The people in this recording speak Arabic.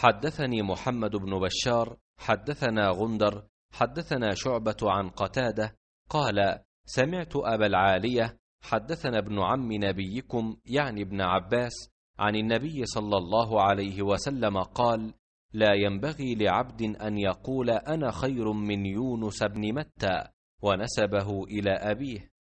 حدثني محمد بن بشار حدثنا غندر حدثنا شعبة عن قتادة قال سمعت أبا العالية حدثنا ابن عم نبيكم يعني ابن عباس عن النبي صلى الله عليه وسلم قال لا ينبغي لعبد أن يقول أنا خير من يونس بن متى ونسبه إلى أبيه